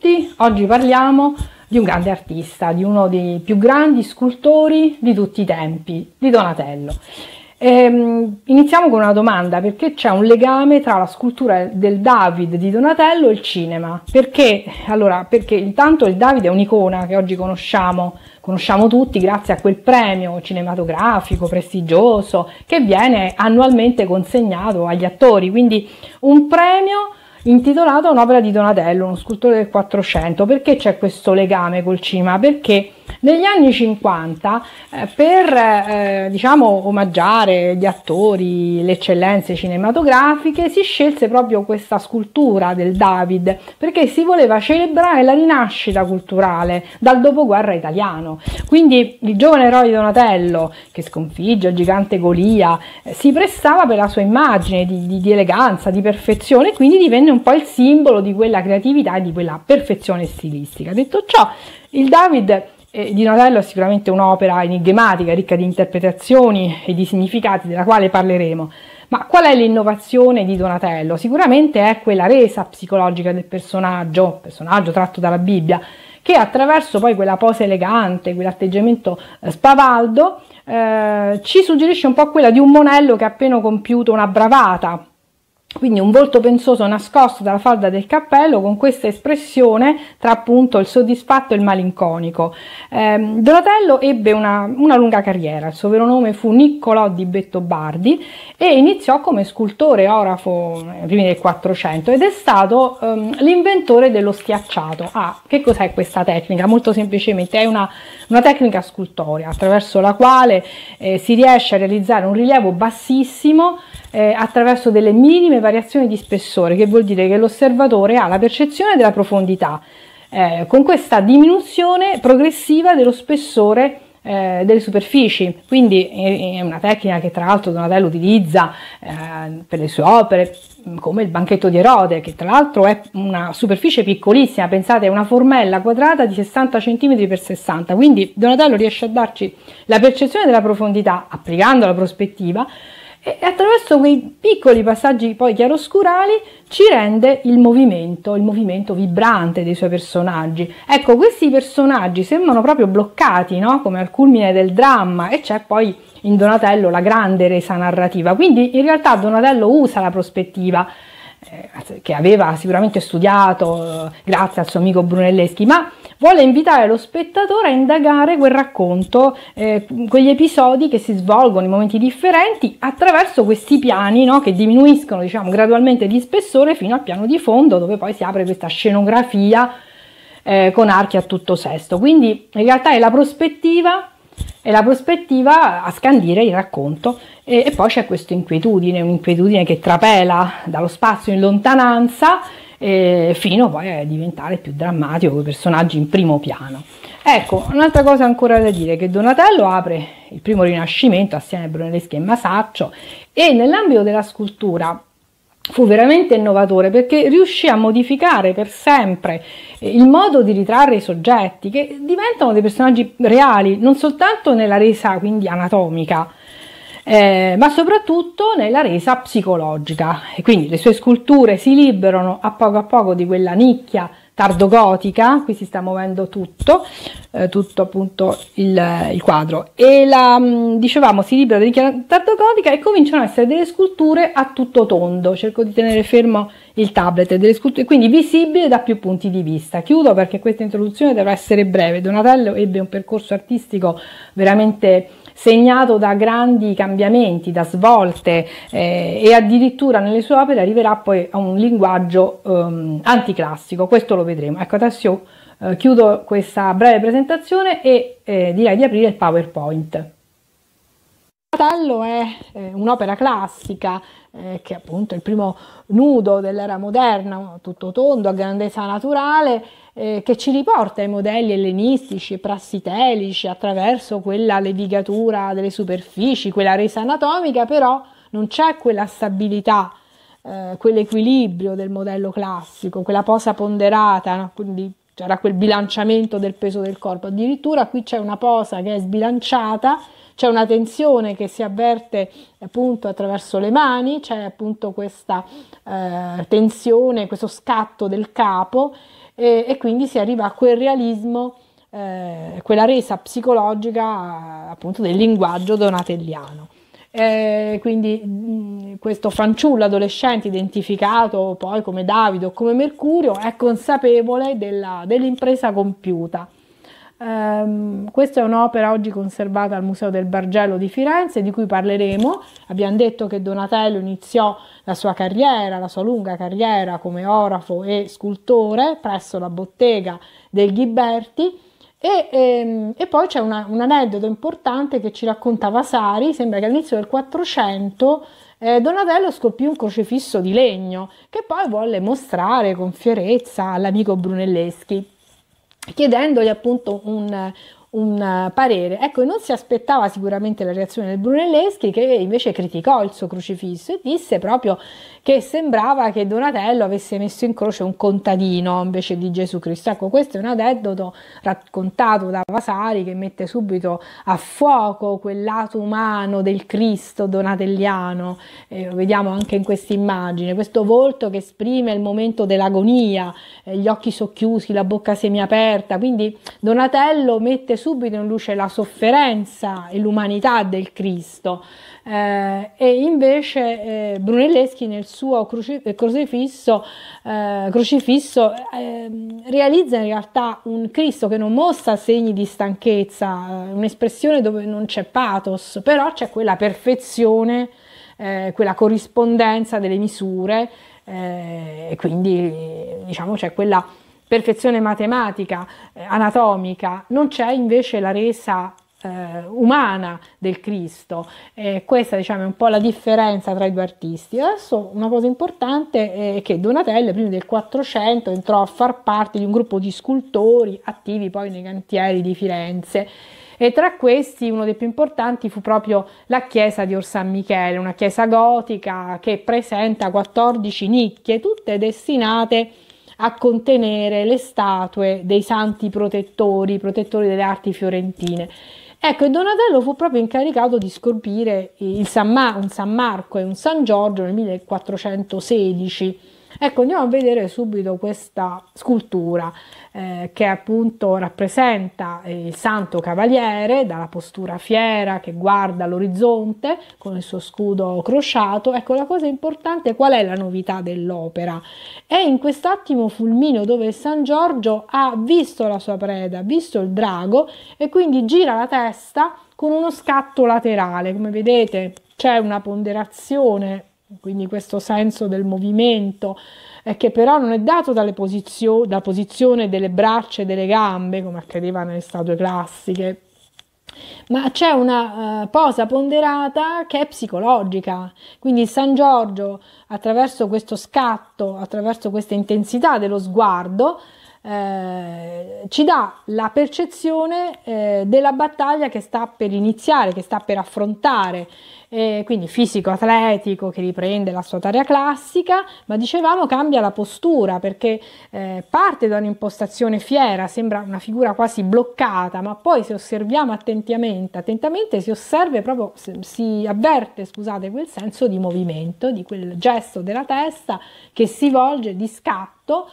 tutti, oggi parliamo di un grande artista, di uno dei più grandi scultori di tutti i tempi, di Donatello. Ehm, iniziamo con una domanda, perché c'è un legame tra la scultura del David di Donatello e il cinema? Perché? Allora, perché intanto il David è un'icona che oggi conosciamo, conosciamo tutti grazie a quel premio cinematografico prestigioso che viene annualmente consegnato agli attori, quindi un premio intitolato a un'opera di Donatello, uno scultore del 400. Perché c'è questo legame col cinema? Perché negli anni 50, eh, per eh, diciamo, omaggiare gli attori, le eccellenze cinematografiche, si scelse proprio questa scultura del David perché si voleva celebrare la rinascita culturale dal dopoguerra italiano. Quindi il giovane eroe di Donatello, che sconfigge il gigante Golia, eh, si prestava per la sua immagine di, di, di eleganza, di perfezione, e quindi divenne un po' il simbolo di quella creatività e di quella perfezione stilistica. Detto ciò, il David e di Donatello è sicuramente un'opera enigmatica, ricca di interpretazioni e di significati della quale parleremo. Ma qual è l'innovazione di Donatello? Sicuramente è quella resa psicologica del personaggio, personaggio tratto dalla Bibbia, che attraverso poi quella posa elegante, quell'atteggiamento eh, spavaldo, eh, ci suggerisce un po' quella di un monello che ha appena compiuto una bravata, quindi un volto pensoso nascosto dalla falda del cappello con questa espressione tra appunto il soddisfatto e il malinconico. Eh, Donatello ebbe una, una, lunga carriera, il suo vero nome fu Niccolò di Bettobardi e iniziò come scultore orafo nei eh, primi del 400 ed è stato ehm, l'inventore dello schiacciato. Ah, che cos'è questa tecnica? Molto semplicemente è una, una tecnica scultorea attraverso la quale eh, si riesce a realizzare un rilievo bassissimo eh, attraverso delle minime le variazioni di spessore, che vuol dire che l'osservatore ha la percezione della profondità eh, con questa diminuzione progressiva dello spessore eh, delle superfici. Quindi eh, è una tecnica che tra l'altro Donatello utilizza eh, per le sue opere, mm, come il banchetto di Erode, che tra l'altro è una superficie piccolissima, pensate è una formella quadrata di 60 cm x 60, quindi Donatello riesce a darci la percezione della profondità applicando la prospettiva e attraverso quei piccoli passaggi poi chiaroscurali ci rende il movimento, il movimento vibrante dei suoi personaggi. Ecco, questi personaggi sembrano proprio bloccati, no? come al culmine del dramma e c'è poi in Donatello la grande resa narrativa, quindi in realtà Donatello usa la prospettiva eh, che aveva sicuramente studiato eh, grazie al suo amico Brunelleschi, ma vuole invitare lo spettatore a indagare quel racconto, eh, quegli episodi che si svolgono in momenti differenti attraverso questi piani no, che diminuiscono diciamo, gradualmente di spessore fino al piano di fondo dove poi si apre questa scenografia eh, con archi a tutto sesto. Quindi in realtà è la prospettiva è la prospettiva a scandire il racconto e, e poi c'è questa inquietudine, un'inquietudine che trapela dallo spazio in lontananza eh, fino poi a diventare più drammatico con i personaggi in primo piano. Ecco, un'altra cosa ancora da dire, che Donatello apre il primo rinascimento assieme a Brunelleschi e Masaccio e nell'ambito della scultura fu veramente innovatore perché riuscì a modificare per sempre eh, il modo di ritrarre i soggetti che diventano dei personaggi reali non soltanto nella resa quindi anatomica eh, ma soprattutto nella resa psicologica. E quindi le sue sculture si liberano a poco a poco di quella nicchia tardogotica, qui si sta muovendo tutto, eh, tutto appunto il, il, quadro, e la, mm, dicevamo si libera della nicchia tardogotica e cominciano a essere delle sculture a tutto tondo, cerco di tenere fermo il tablet, delle sculture quindi visibili da più punti di vista. Chiudo perché questa introduzione dovrà essere breve, Donatello ebbe un percorso artistico veramente segnato da grandi cambiamenti, da svolte eh, e addirittura nelle sue opere arriverà poi a un linguaggio ehm, anticlassico, questo lo vedremo. Ecco, adesso eh, chiudo questa breve presentazione e eh, direi di aprire il PowerPoint. Donatello è eh, un'opera classica, eh, che è appunto il primo nudo dell'era moderna, tutto tondo, a grandezza naturale, eh, che ci riporta ai modelli ellenistici e prassitelici attraverso quella levigatura delle superfici, quella resa anatomica, però non c'è quella stabilità, eh, quell'equilibrio del modello classico, quella posa ponderata, no? quindi c'era quel bilanciamento del peso del corpo, addirittura qui c'è una posa che è sbilanciata, c'è una tensione che si avverte appunto attraverso le mani, c'è appunto questa eh, tensione, questo scatto del capo e, e, quindi si arriva a quel realismo, eh, quella resa psicologica appunto del linguaggio donatelliano. Eh, quindi mh, mm, questo fanciullo adolescente identificato poi come Davide o come Mercurio è consapevole della, dell'impresa compiuta. Um, questa è un'opera oggi conservata al Museo del Bargello di Firenze, di cui parleremo. Abbiamo detto che Donatello iniziò la sua carriera, la sua lunga carriera come orafo e scultore presso la bottega del Ghiberti e, e, ehm, e poi c'è una, un aneddoto importante che ci raccontava Sari, sembra che all'inizio del 400 eh, Donatello scolpì un crocifisso di legno che poi volle mostrare con fierezza all'amico Brunelleschi chiedendogli appunto un, un eh, parere. Ecco, non si aspettava sicuramente la reazione del Brunelleschi che invece criticò il suo crocifisso e disse proprio che sembrava che Donatello avesse messo in croce un contadino invece di Gesù Cristo. Ecco, questo è un aneddoto raccontato da Vasari che mette subito a fuoco quel lato umano del Cristo donatelliano. Eh, lo vediamo anche in questa immagine, questo volto che esprime il momento dell'agonia, eh, gli occhi socchiusi, la bocca semiaperta. Quindi Donatello mette subito in luce la sofferenza e l'umanità del Cristo eh, e invece eh, Brunelleschi nel suo cruci- crocifisso, eh, crocifisso ehm, realizza in realtà un Cristo che non mostra segni di stanchezza, eh, un'espressione dove non c'è pathos, però c'è quella perfezione, eh, quella corrispondenza delle misure eh, e quindi diciamo c'è quella perfezione matematica, eh, anatomica, non c'è invece la resa eh, umana del Cristo. Eh, questa diciamo, è un po' la differenza tra i due artisti. Adesso una cosa importante è che Donatello, prima del 400, entrò a far parte di un gruppo di scultori attivi poi nei cantieri di Firenze. E tra questi uno dei più importanti fu proprio la chiesa di Orsan Michele, una chiesa gotica che presenta 14 nicchie, tutte destinate a a contenere le statue dei santi protettori, protettori delle arti fiorentine. Ecco, Donatello fu proprio incaricato di scolpire San Ma- un San Marco e un San Giorgio nel 1416 Ecco, andiamo a vedere subito questa scultura eh, che appunto rappresenta il santo cavaliere dalla postura fiera che guarda l'orizzonte con il suo scudo crociato. Ecco, la cosa importante qual è la novità dell'opera? È in quest'attimo fulmino dove San Giorgio ha visto la sua preda, visto il drago e quindi gira la testa con uno scatto laterale, come vedete c'è una ponderazione quindi questo senso del movimento eh, che però non è dato posizio- dalla posizione delle braccia e delle gambe come accadeva nelle statue classiche ma c'è una uh, posa ponderata che è psicologica. Quindi San Giorgio, attraverso questo scatto, attraverso questa intensità dello sguardo, eh, ci dà la percezione eh, della battaglia che sta per iniziare, che sta per affrontare, eh, quindi fisico-atletico che riprende la sua tarea classica, ma dicevamo cambia la postura perché eh, parte da un'impostazione fiera, sembra una figura quasi bloccata, ma poi se osserviamo attentamente, attentamente si osserva proprio, si avverte, scusate, quel senso di movimento, di quel gesto della testa che si volge di scatto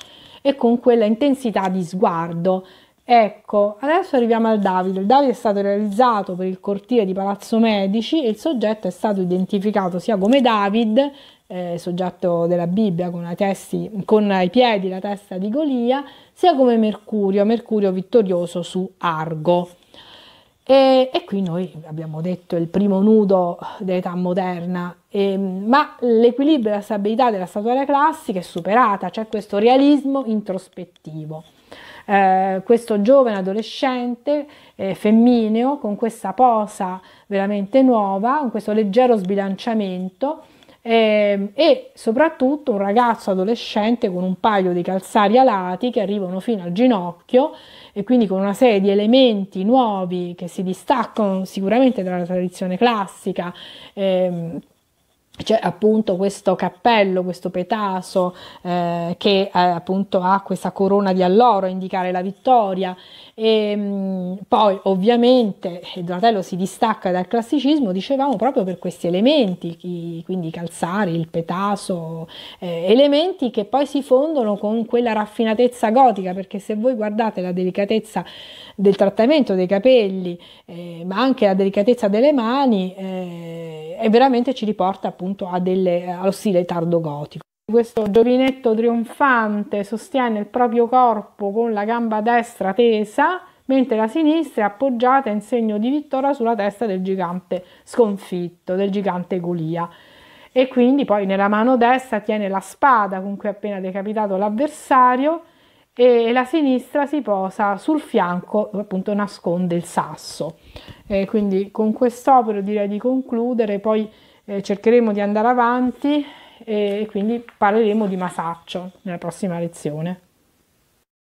e con quella intensità di sguardo. Ecco, adesso arriviamo al Davide. Il Davide è stato realizzato per il cortile di Palazzo Medici e il soggetto è stato identificato sia come David, eh, soggetto della Bibbia con, testi, con i piedi la testa di Golia, sia come Mercurio, Mercurio vittorioso su Argo. E, e, qui noi abbiamo detto il primo nudo dell'età moderna, eh, ma l'equilibrio e la stabilità della statuaria classica è superata, c'è questo realismo introspettivo. Eh, questo giovane adolescente eh, femmineo con questa posa veramente nuova, con questo leggero sbilanciamento Ehm, e soprattutto un ragazzo adolescente con un paio di calzari alati che arrivano fino al ginocchio e quindi con una serie di elementi nuovi che si distaccano sicuramente dalla tradizione classica. Eh, c'è appunto questo cappello, questo petaso eh, che eh, appunto ha questa corona di alloro a indicare la vittoria e ehm, mh, poi ovviamente Donatello si distacca dal classicismo, dicevamo proprio per questi elementi, chi, quindi i calzari, il petaso, eh, elementi che poi si fondono con quella raffinatezza gotica, perché se voi guardate la delicatezza del trattamento dei capelli, eh, ma anche la delicatezza delle mani, è eh, veramente ci riporta appunto appunto delle, eh, allo stile tardo gotico. Questo giovinetto trionfante sostiene il proprio corpo con la gamba destra tesa, mentre la sinistra è appoggiata in segno di vittoria sulla testa del gigante sconfitto, del gigante Golia. E quindi poi nella mano destra tiene la spada con cui ha appena decapitato l'avversario e la sinistra si posa sul fianco, appunto nasconde il sasso. E quindi con quest'opera direi di concludere, poi eh, cercheremo di andare avanti eh, e quindi parleremo di masaccio nella prossima lezione.